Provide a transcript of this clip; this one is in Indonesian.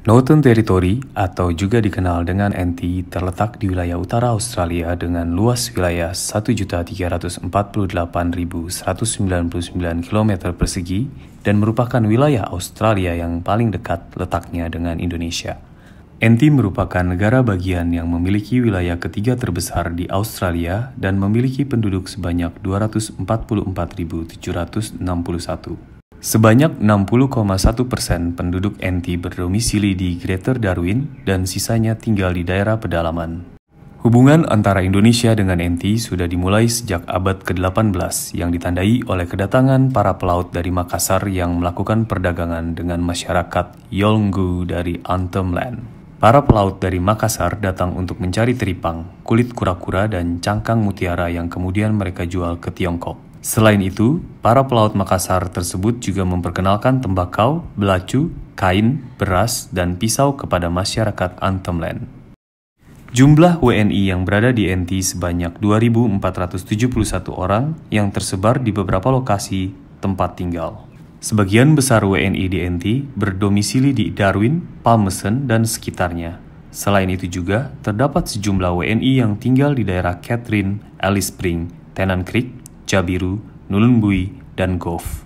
Northern Territory atau juga dikenal dengan NT terletak di wilayah utara Australia dengan luas wilayah 1.348.199 km persegi dan merupakan wilayah Australia yang paling dekat letaknya dengan Indonesia. NT merupakan negara bagian yang memiliki wilayah ketiga terbesar di Australia dan memiliki penduduk sebanyak 244.761. Sebanyak 60,1 persen penduduk NT berdomisili di Greater Darwin dan sisanya tinggal di daerah pedalaman. Hubungan antara Indonesia dengan NT sudah dimulai sejak abad ke-18 yang ditandai oleh kedatangan para pelaut dari Makassar yang melakukan perdagangan dengan masyarakat Yolngu dari Antem Land. Para pelaut dari Makassar datang untuk mencari teripang, kulit kura-kura, dan cangkang mutiara yang kemudian mereka jual ke Tiongkok. Selain itu, para pelaut Makassar tersebut juga memperkenalkan tembakau, belacu, kain, beras, dan pisau kepada masyarakat Antemland. Jumlah WNI yang berada di NT sebanyak 2.471 orang yang tersebar di beberapa lokasi tempat tinggal. Sebagian besar WNI di NT berdomisili di Darwin, Palmerston, dan sekitarnya. Selain itu juga, terdapat sejumlah WNI yang tinggal di daerah Catherine, Alice Spring, Tennant Creek, Jabiru, Nulunbui, dan Gov.